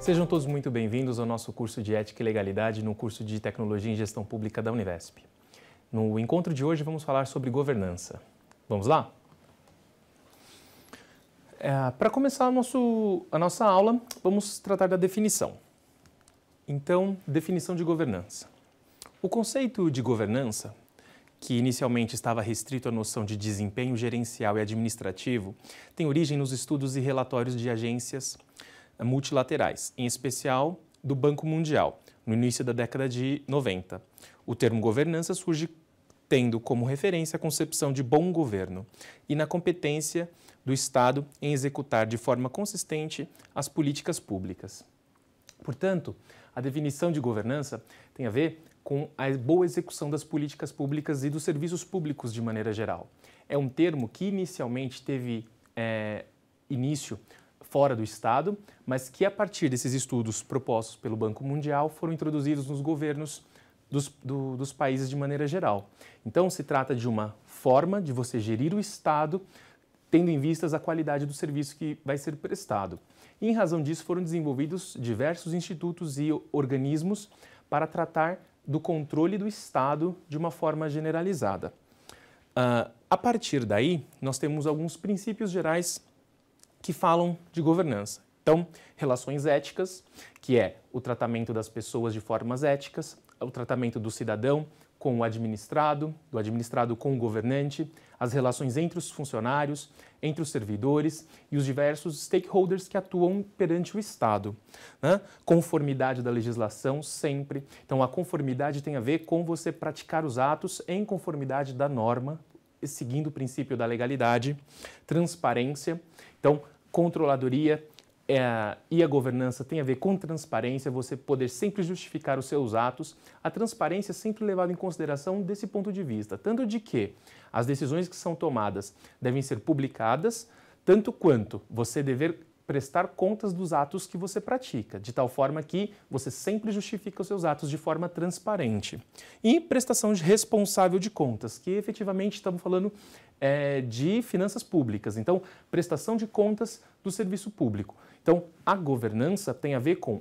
Sejam todos muito bem-vindos ao nosso curso de Ética e Legalidade no curso de Tecnologia em Gestão Pública da Univesp. No encontro de hoje vamos falar sobre governança. Vamos lá? É, Para começar nosso, a nossa aula, vamos tratar da definição. Então, definição de governança. O conceito de governança, que inicialmente estava restrito à noção de desempenho gerencial e administrativo, tem origem nos estudos e relatórios de agências multilaterais, em especial do Banco Mundial, no início da década de 90. O termo governança surge tendo como referência a concepção de bom governo e na competência do Estado em executar de forma consistente as políticas públicas. Portanto, a definição de governança tem a ver com a boa execução das políticas públicas e dos serviços públicos de maneira geral. É um termo que inicialmente teve é, início fora do Estado, mas que a partir desses estudos propostos pelo Banco Mundial foram introduzidos nos governos dos, do, dos países de maneira geral. Então, se trata de uma forma de você gerir o Estado tendo em vistas a qualidade do serviço que vai ser prestado. E, em razão disso, foram desenvolvidos diversos institutos e organismos para tratar do controle do Estado de uma forma generalizada. Uh, a partir daí, nós temos alguns princípios gerais que falam de governança. Então, relações éticas, que é o tratamento das pessoas de formas éticas, o tratamento do cidadão com o administrado, do administrado com o governante, as relações entre os funcionários, entre os servidores e os diversos stakeholders que atuam perante o Estado. Né? Conformidade da legislação sempre. Então, a conformidade tem a ver com você praticar os atos em conformidade da norma, seguindo o princípio da legalidade, transparência. Então, controladoria é, e a governança tem a ver com transparência, você poder sempre justificar os seus atos. A transparência é sempre levada em consideração desse ponto de vista, tanto de que as decisões que são tomadas devem ser publicadas, tanto quanto você dever prestar contas dos atos que você pratica, de tal forma que você sempre justifica os seus atos de forma transparente. E prestação de responsável de contas, que efetivamente estamos falando é, de finanças públicas. Então, prestação de contas do serviço público. Então, a governança tem a ver com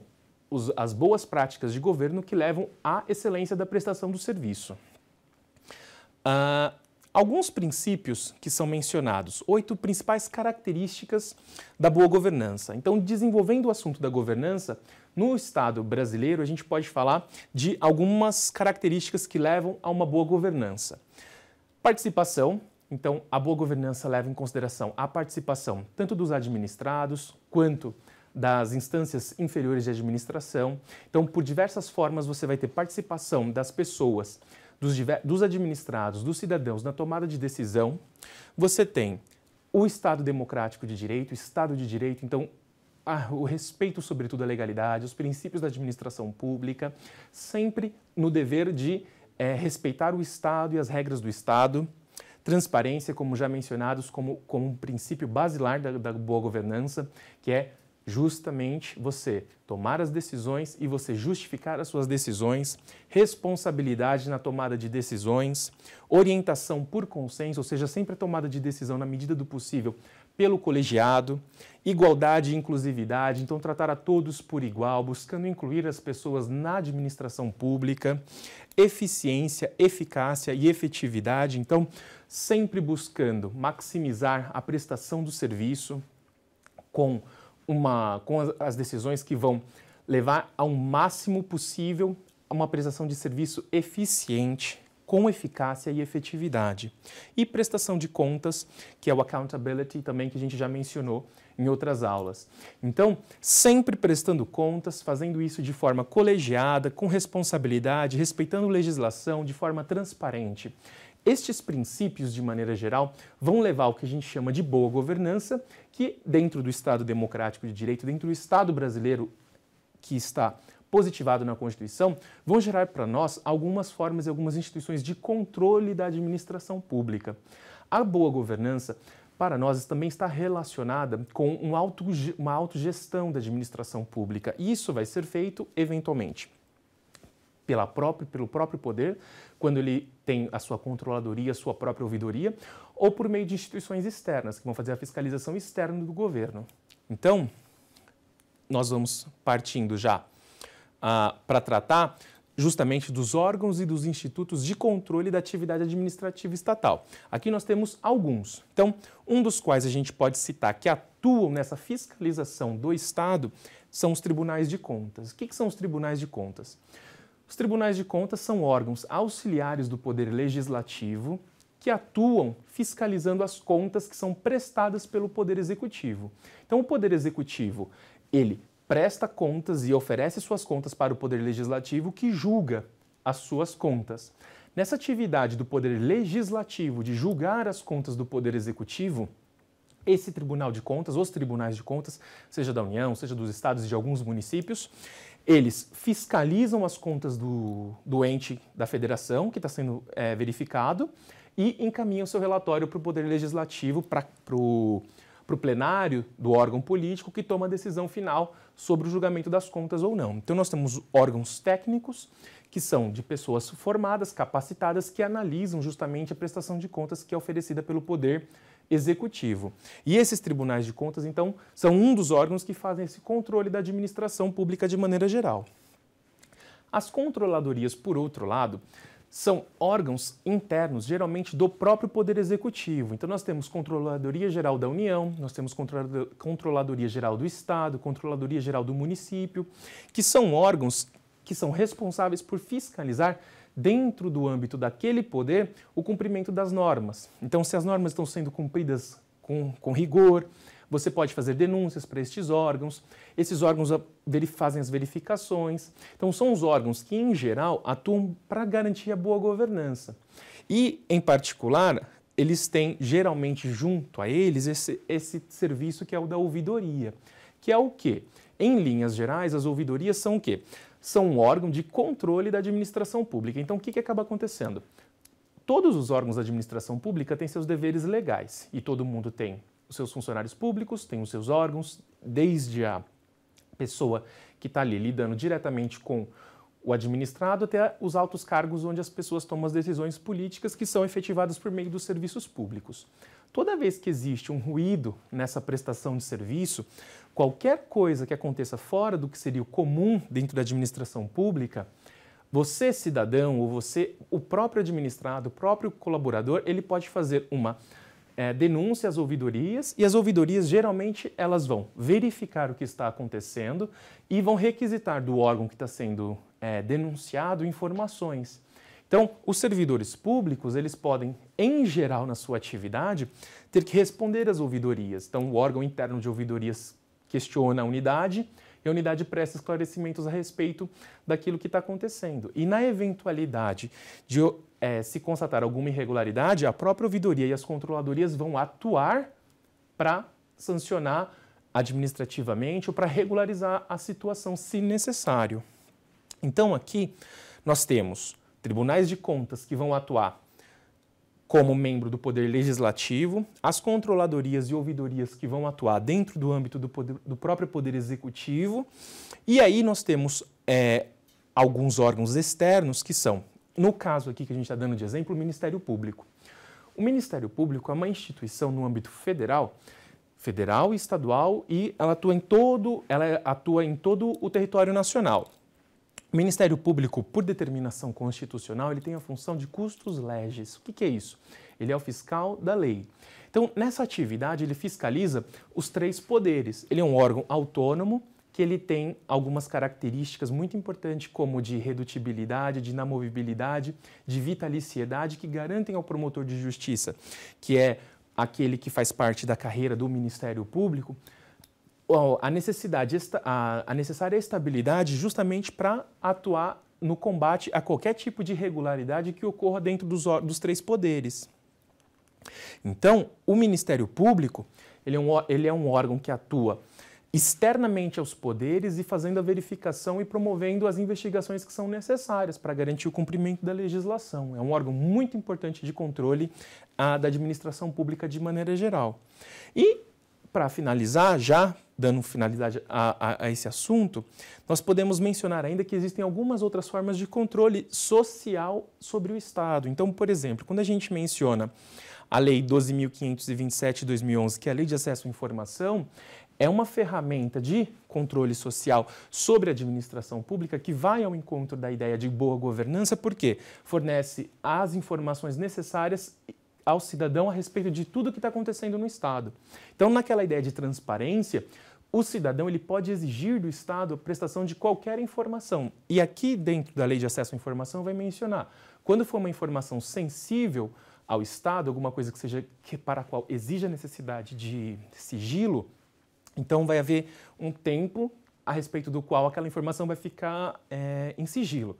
os, as boas práticas de governo que levam à excelência da prestação do serviço. Uh, alguns princípios que são mencionados, oito principais características da boa governança. Então, desenvolvendo o assunto da governança, no Estado brasileiro, a gente pode falar de algumas características que levam a uma boa governança: participação, então, a boa governança leva em consideração a participação tanto dos administrados quanto das instâncias inferiores de administração. Então, por diversas formas, você vai ter participação das pessoas, dos, dos administrados, dos cidadãos na tomada de decisão. Você tem o Estado democrático de direito, Estado de direito, então o respeito, sobretudo, à legalidade, os princípios da administração pública, sempre no dever de é, respeitar o Estado e as regras do Estado transparência, como já mencionados, como, como um princípio basilar da, da boa governança, que é justamente você tomar as decisões e você justificar as suas decisões, responsabilidade na tomada de decisões, orientação por consenso, ou seja, sempre a tomada de decisão na medida do possível pelo colegiado, igualdade e inclusividade, então tratar a todos por igual, buscando incluir as pessoas na administração pública, eficiência, eficácia e efetividade, então sempre buscando maximizar a prestação do serviço com uma com as decisões que vão levar ao máximo possível a uma prestação de serviço eficiente, com eficácia e efetividade. E prestação de contas, que é o accountability também que a gente já mencionou em outras aulas. Então, sempre prestando contas, fazendo isso de forma colegiada, com responsabilidade, respeitando legislação, de forma transparente. Estes princípios, de maneira geral, vão levar ao que a gente chama de boa governança, que dentro do Estado democrático de direito, dentro do Estado brasileiro que está positivado na Constituição, vão gerar para nós algumas formas e algumas instituições de controle da administração pública. A boa governança para nós também está relacionada com um auto, uma autogestão da administração pública. E isso vai ser feito eventualmente pela própria, pelo próprio poder, quando ele tem a sua controladoria, a sua própria ouvidoria, ou por meio de instituições externas, que vão fazer a fiscalização externa do governo. Então, nós vamos partindo já ah, para tratar justamente dos órgãos e dos institutos de controle da atividade administrativa estatal. Aqui nós temos alguns. Então, um dos quais a gente pode citar que atuam nessa fiscalização do Estado são os tribunais de contas. O que, que são os tribunais de contas? Os tribunais de contas são órgãos auxiliares do Poder Legislativo que atuam fiscalizando as contas que são prestadas pelo Poder Executivo. Então, o Poder Executivo, ele presta contas e oferece suas contas para o Poder Legislativo, que julga as suas contas. Nessa atividade do Poder Legislativo de julgar as contas do Poder Executivo, esse Tribunal de Contas, os tribunais de contas, seja da União, seja dos estados e de alguns municípios, eles fiscalizam as contas do, do ente da federação que está sendo é, verificado e encaminham seu relatório para o Poder Legislativo, para o para o plenário do órgão político que toma a decisão final sobre o julgamento das contas ou não. Então, nós temos órgãos técnicos, que são de pessoas formadas, capacitadas, que analisam justamente a prestação de contas que é oferecida pelo Poder Executivo. E esses tribunais de contas, então, são um dos órgãos que fazem esse controle da administração pública de maneira geral. As controladorias, por outro lado, são órgãos internos, geralmente do próprio Poder Executivo. Então, nós temos Controladoria Geral da União, nós temos Controladoria Geral do Estado, Controladoria Geral do Município, que são órgãos que são responsáveis por fiscalizar dentro do âmbito daquele poder o cumprimento das normas. Então, se as normas estão sendo cumpridas com, com rigor, você pode fazer denúncias para estes órgãos, esses órgãos ah, fazem as verificações. Então, são os órgãos que, em geral, atuam para garantir a boa governança. E, em particular, eles têm geralmente junto a eles esse, esse serviço que é o da ouvidoria, que é o quê? Em linhas gerais, as ouvidorias são o quê? São um órgão de controle da administração pública. Então, o que, que acaba acontecendo? Todos os órgãos da administração pública têm seus deveres legais e todo mundo tem os seus funcionários públicos, tem os seus órgãos, desde a pessoa que está ali lidando diretamente com o administrado até os altos cargos onde as pessoas tomam as decisões políticas que são efetivadas por meio dos serviços públicos. Toda vez que existe um ruído nessa prestação de serviço, qualquer coisa que aconteça fora do que seria o comum dentro da administração pública, você cidadão ou você, o próprio administrado, o próprio colaborador, ele pode fazer uma é, denúncia às ouvidorias e as ouvidorias geralmente elas vão verificar o que está acontecendo e vão requisitar do órgão que está sendo é, denunciado informações. Então, os servidores públicos, eles podem, em geral, na sua atividade, ter que responder às ouvidorias. Então, o órgão interno de ouvidorias questiona a unidade, e a unidade presta esclarecimentos a respeito daquilo que está acontecendo. E na eventualidade de é, se constatar alguma irregularidade, a própria ouvidoria e as controladorias vão atuar para sancionar administrativamente ou para regularizar a situação, se necessário. Então, aqui nós temos tribunais de contas que vão atuar como membro do Poder Legislativo, as controladorias e ouvidorias que vão atuar dentro do âmbito do, poder, do próprio Poder Executivo. E aí nós temos é, alguns órgãos externos que são, no caso aqui que a gente está dando de exemplo, o Ministério Público. O Ministério Público é uma instituição no âmbito federal, federal e estadual, e ela atua em todo, ela atua em todo o território nacional. O Ministério Público, por determinação constitucional, ele tem a função de custos leges. O que, que, é isso? Ele é o fiscal da lei. Então, nessa atividade, ele fiscaliza os três poderes. Ele é um órgão autônomo que ele tem algumas características muito importantes, como de redutibilidade, de inamovibilidade, de vitaliciedade, que garantem ao promotor de justiça, que é aquele que faz parte da carreira do Ministério Público, a necessidade, a necessária estabilidade justamente para atuar no combate a qualquer tipo de irregularidade que ocorra dentro dos, dos três poderes. Então, o Ministério Público ele é, um, ele é um órgão que atua externamente aos poderes e fazendo a verificação e promovendo as investigações que são necessárias para garantir o cumprimento da legislação. É um órgão muito importante de controle a, ah, da administração pública de maneira geral. E, para finalizar, já dando finalidade a, a, a, esse assunto, nós podemos mencionar ainda que existem algumas outras formas de controle social sobre o Estado. Então, por exemplo, quando a gente menciona a Lei 12.527 de 2011, que é a Lei de Acesso à Informação, é uma ferramenta de controle social sobre a administração pública que vai ao encontro da ideia de boa governança, porque fornece as informações necessárias ao cidadão a respeito de tudo o que está acontecendo no Estado. Então, naquela ideia de transparência, o cidadão ele pode exigir do Estado a prestação de qualquer informação. E aqui dentro da Lei de Acesso à Informação vai mencionar, quando for uma informação sensível ao Estado, alguma coisa que seja que para a qual exija necessidade de sigilo, então vai haver um tempo a respeito do qual aquela informação vai ficar é, em sigilo.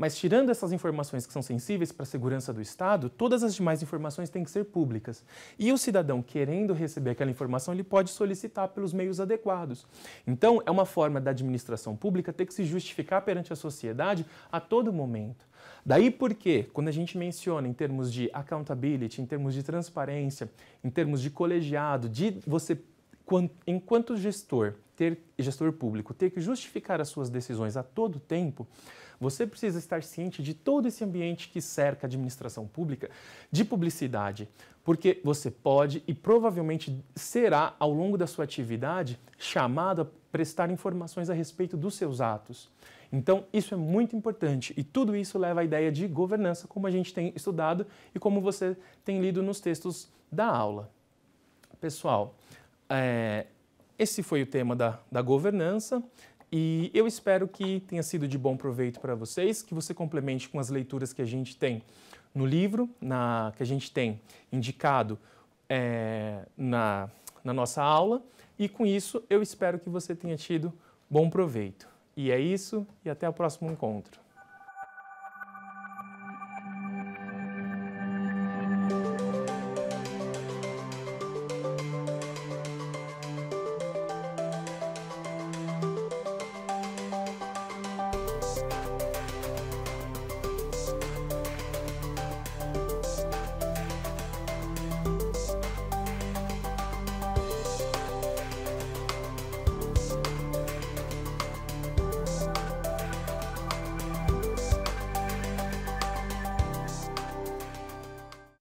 Mas tirando essas informações que são sensíveis para a segurança do Estado, todas as demais informações têm que ser públicas. E o cidadão querendo receber aquela informação, ele pode solicitar pelos meios adequados. Então, é uma forma da administração pública ter que se justificar perante a sociedade a todo momento. Daí porque, quando a gente menciona em termos de accountability, em termos de transparência, em termos de colegiado, de você enquanto gestor, ter, gestor público, ter que justificar as suas decisões a todo tempo, você precisa estar ciente de todo esse ambiente que cerca a administração pública de publicidade, porque você pode e provavelmente será, ao longo da sua atividade, chamado a prestar informações a respeito dos seus atos. Então, isso é muito importante e tudo isso leva à ideia de governança, como a gente tem estudado e como você tem lido nos textos da aula. Pessoal, é, esse foi o tema da, da governança. E eu espero que tenha sido de bom proveito para vocês, que você complemente com as leituras que a gente tem no livro, na, que a gente tem indicado é, na, na nossa aula. E com isso, eu espero que você tenha tido bom proveito. E é isso, e até o próximo encontro.